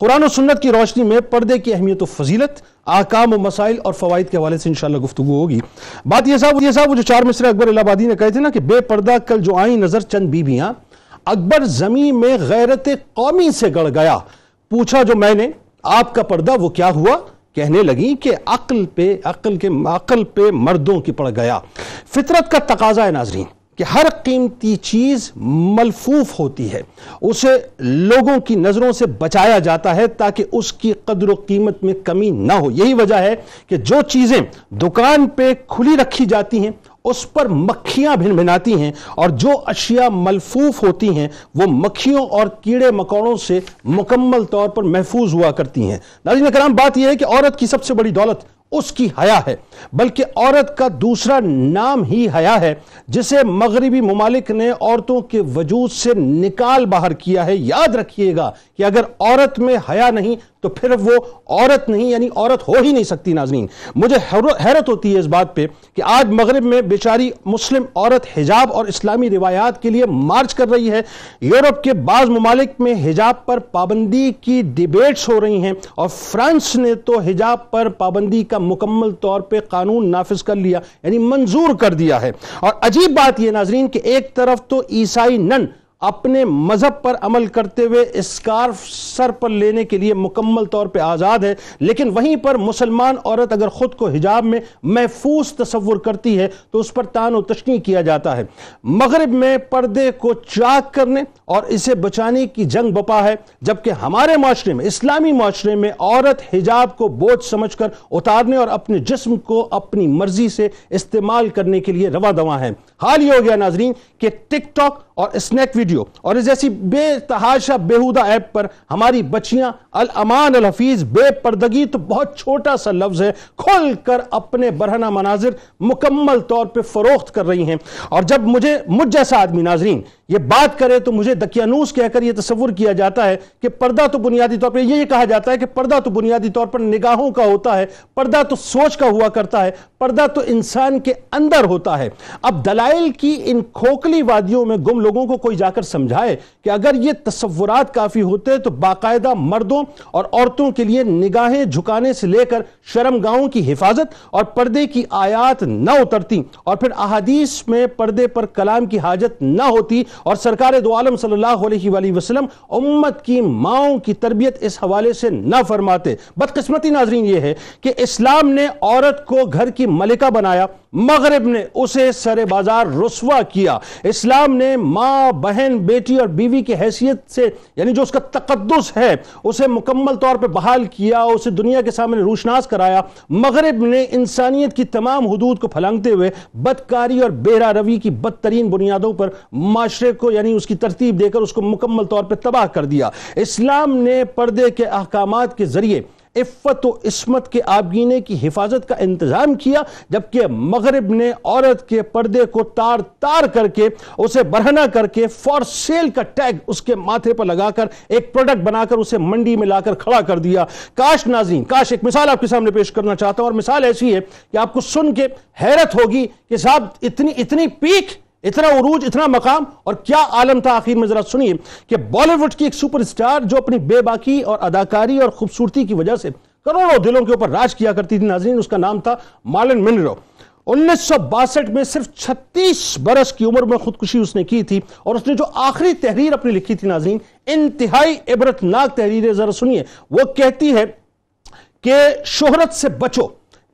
कुरान और सुन्नत की रोशनी में पर्दे की अहमियत फजीलत आकाम मसाइल और फवाद के हवाले से इंशाला गुफ्तु होगी बात यह साहब ये साहब जो चार मिसरे अकबर इलाहाबादी ने कहे थे ना कि बेपर्दा कल जो आई नजर चंद बीबियां अकबर जमी में गैरत कौमी से गड़ गया पूछा जो मैंने आपका पर्दा वो क्या हुआ कहने लगी कि अक्ल पे अक्ल के अक्ल पे मर्दों की पड़ गया फितरत का तकाजा है नाजरीन कि हर कीमती चीज़ मलफूफ होती है उसे लोगों की नज़रों से बचाया जाता है ताकि उसकी कदर कीमत में कमी ना हो यही वजह है कि जो चीज़ें दुकान पे खुली रखी जाती हैं उस पर मक्खियां भिनभिनाती हैं और जो अशिया मलफूफ होती हैं वो मक्खियों और कीड़े मकोड़ों से मुकम्मल तौर पर महफूज हुआ करती हैं नाजिन कराम बात यह है कि औरत की सबसे बड़ी दौलत उसकी हया है बल्कि औरत का दूसरा नाम ही हया है जिसे मगरबी ममालिक ने औरतों के वजूद से निकाल बाहर किया है याद रखिएगा कि अगर औरत में हया नहीं तो फिर वो औरत नहीं यानी औरत हो ही नहीं सकती नाजनीन मुझे हैरत होती है इस बात पे कि आज मगरब में बेचारी मुस्लिम औरत हिजाब और इस्लामी रिवायात के लिए मार्च कर रही है यूरोप के बाद ममालिक में हिजाब पर पाबंदी की डिबेट्स हो रही हैं और फ्रांस ने तो हिजाब पर पाबंदी का मुकम्मल तौर पर कानून नाफिज कर लिया यानी मंजूर कर दिया है और अजीब बात यह नाजरीन कि एक तरफ तो ईसाई नन अपने मज़हब पर अमल करते हुए स्कार्फ सर पर लेने के लिए मुकम्मल तौर पर आज़ाद है लेकिन वहीं पर मुसलमान औरत अगर ख़ुद को हिजाब में महफूज तस्वुर करती है तो उस पर तान व तशनी किया जाता है मगरब में पर्दे को चाक करने और इसे बचाने की जंग बपा है जबकि हमारे माशरे में इस्लामी माशरे में औरत हिजाब को बोझ समझ कर उतारने और अपने जिसम को अपनी मर्जी से इस्तेमाल करने के लिए रवा दवा है हाल ये हो गया नाजरीन कि टिकटॉक और स्नैक वीडियो वीडियो और इस जैसी बेतहाशा बेहुदा ऐप पर हमारी बच्चियां अल अमान अल हफीज बेपर्दगी तो बहुत छोटा सा लफ्ज है खोल कर अपने बरहना मनाजिर मुकम्मल तौर पर फरोख्त कर रही हैं और जब मुझे मुझ जैसा आदमी नाजरीन ये बात करे तो मुझे दकियानूस कहकर यह तस्वुर किया जाता है कि पर्दा तो बुनियादी तौर पर यही कहा जाता है कि पर्दा तो बुनियादी तौर पर निगाहों का होता है पर्दा तो सोच का हुआ करता है पर्दा तो इंसान के अंदर होता है अब दलाइल की इन खोखली वादियों में गुम लोगों को कोई जाकर जाकर समझाए कि अगर ये तस्वुरात काफ़ी होते तो बाकायदा मर्दों और औरतों के लिए निगाहें झुकाने से लेकर शर्मगाहों की हिफाजत और पर्दे की आयात न उतरती और फिर अहादीस में पर्दे पर कलाम की हाजत न होती और सरकार दो आलम सल्लल्लाहु अलैहि उम्मत की माओ की तरबियत इस हवाले से न फरमाते बदकस्मती नाजरीन ये है कि इस्लाम ने औरत को घर की मलिका बनाया मगरब ने उसे सरे बाजार रसवा किया इस्लाम ने माँ बहन बहन बेटी और बीवी की हैसियत से यानी जो उसका तकदस है उसे मुकम्मल तौर पर बहाल किया उसे दुनिया के सामने रोशनास कराया मगरब ने इंसानियत की तमाम हदूद को फलांगते हुए बदकारी और बेरा रवी की बदतरीन बुनियादों पर माशरे को यानी उसकी तरतीब देकर उसको मुकम्मल तौर पर तबाह कर दिया इस्लाम ने पर्दे के अहकाम के जरिए इफ़्फ़त व इसमत के आबगीने की हिफाजत का इंतज़ाम किया जबकि मगरब ने औरत के पर्दे को तार तार करके उसे बरहना करके फॉर सेल का टैग उसके माथे पर लगाकर एक प्रोडक्ट बनाकर उसे मंडी में लाकर खड़ा कर दिया काश नाजीन काश एक मिसाल आपके सामने पेश करना चाहता हूँ और मिसाल ऐसी है कि आपको सुन के हैरत होगी कि साहब इतनी इतनी पीक इतना उरूज इतना मकाम और क्या आलम था आखिर में जरा सुनिए कि बॉलीवुड की एक सुपरस्टार जो अपनी बेबाकी और अदाकारी और खूबसूरती की वजह से करोड़ों दिलों के ऊपर राज किया करती थी नाजरीन उसका नाम था मालन मिनरो उन्नीस में सिर्फ 36 बरस की उम्र में खुदकुशी उसने की थी और उसने जो आखिरी तहरीर अपनी लिखी थी नाजरीन इंतहाई इबरतनाक तहरीर जरा सुनिए वो कहती है कि शोहरत से बचो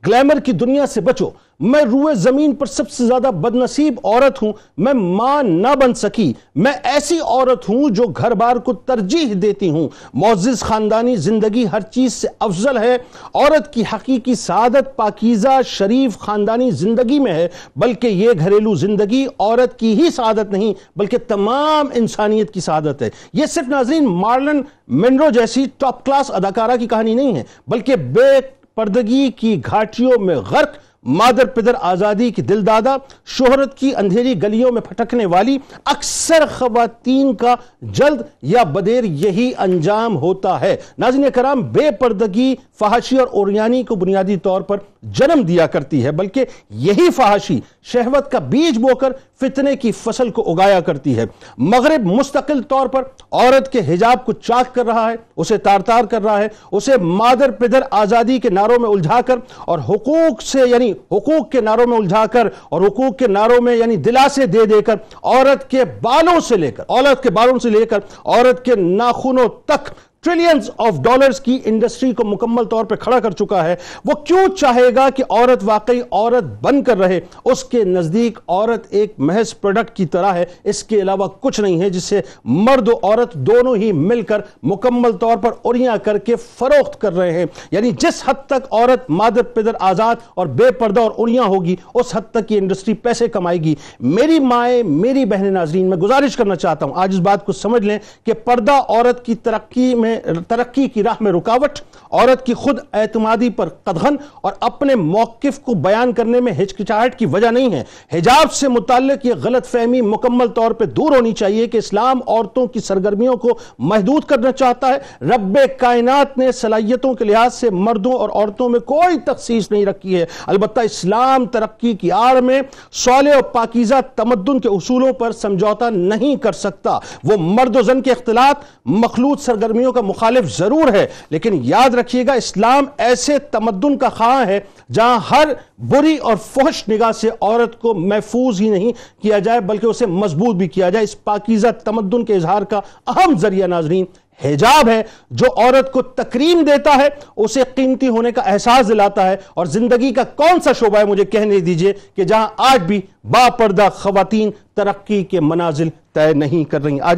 ग्लैमर की दुनिया से बचो मैं रूए जमीन पर सबसे ज्यादा बदनसीब औरत हूं मैं मां ना बन सकी मैं ऐसी औरत हूं जो घर बार को तरजीह देती हूं मोजिज खानदानी जिंदगी हर चीज से अफजल है औरत की हकीकी सादत पाकिजा शरीफ खानदानी जिंदगी में है बल्कि यह घरेलू जिंदगी औरत की ही सादत नहीं बल्कि तमाम इंसानियत की सादत है यह सिर्फ नाजरीन मार्लन मिनरो जैसी टॉप क्लास अदाकारा की कहानी नहीं है बल्कि बे पर्दगी की घाटियों में गर्क मादर पिदर आज़ादी की दिलदादा शोहरत की अंधेरी गलियों में फटकने वाली अक्सर खातन का जल्द या बदेर यही अंजाम होता है नाजिन कराम बेपर्दगी फहाशी और ओरियानी को बुनियादी तौर पर जन्म दिया करती है बल्कि यही फहाशी शहवत का बीज बोकर फितने की फसल को उगाया करती है मगरब मुस्तकिल तौर पर औरत के हिजाब को चाक कर रहा है उसे तार तार कर रहा है उसे मादर पिदर आज़ादी के नारों में उलझा कर और हकूक से यानी हकूक के नारों में उलझा कर और हकूक के नारों में यानी दिलासे दे देकर औरत के बालों से लेकर औरत के बालों से लेकर औरत के नाखूनों तक ट्रिलियंस ऑफ डॉलर्स की इंडस्ट्री को मुकम्मल तौर पर खड़ा कर चुका है वो क्यों चाहेगा कि औरत वाकई औरत बनकर रहे उसके नज़दीक औरत एक महज प्रोडक्ट की तरह है इसके अलावा कुछ नहीं है जिससे मर्द औरत दोनों ही मिलकर मुकम्मल तौर पर उड़िया करके फरोख्त कर रहे हैं यानी जिस हद तक औरत मादर पिदर आज़ाद और बेपर्दा और उड़िया होगी उस हद तक ये इंडस्ट्री पैसे कमाएगी मेरी माए मेरी बहन नाजरीन में गुजारिश करना चाहता हूं आज इस बात को समझ लें कि पर्दा औरत की तरक्की में में तरक्की की राह में रुकावट औरत की खुद एतमादी पर कदगन और अपने मौकफ को बयान करने में हिचकिचाहट की वजह नहीं है हिजाब से मुतक ये गलत फहमी मुकम्मल तौर पर दूर होनी चाहिए कि इस्लाम औरतों की सरगर्मियों को महदूद करना चाहता है रब कायनत ने सलाहियतों के लिहाज से मर्दों और औरतों में कोई तखसीस नहीं रखी है अलबत् इस्लाम तरक्की की आड़ में सौले और पाकिजा तमदन के असूलों पर समझौता नहीं कर सकता वो मर्द जन के अख्तिलात मखलूत सरगर्मियों का मुखालिफ जरूर है लेकिन याद रखिएगा इस्लाम ऐसे तमद्दन का खां है जहां हर बुरी और फोहश निगाह से औरत को महफूज ही नहीं किया जाए बल्कि उसे मजबूत भी किया जाए इस पाकिजा तमद्दन के इजहार का अहम जरिया नाजरीन हिजाब है जो औरत को तकरीम देता है उसे कीमती होने का एहसास दिलाता है और जिंदगी का कौन सा शोबा है मुझे कहने दीजिए कि जहां आज भी बापर्दा खुवान तरक्की के मनाजिल तय नहीं कर रही आज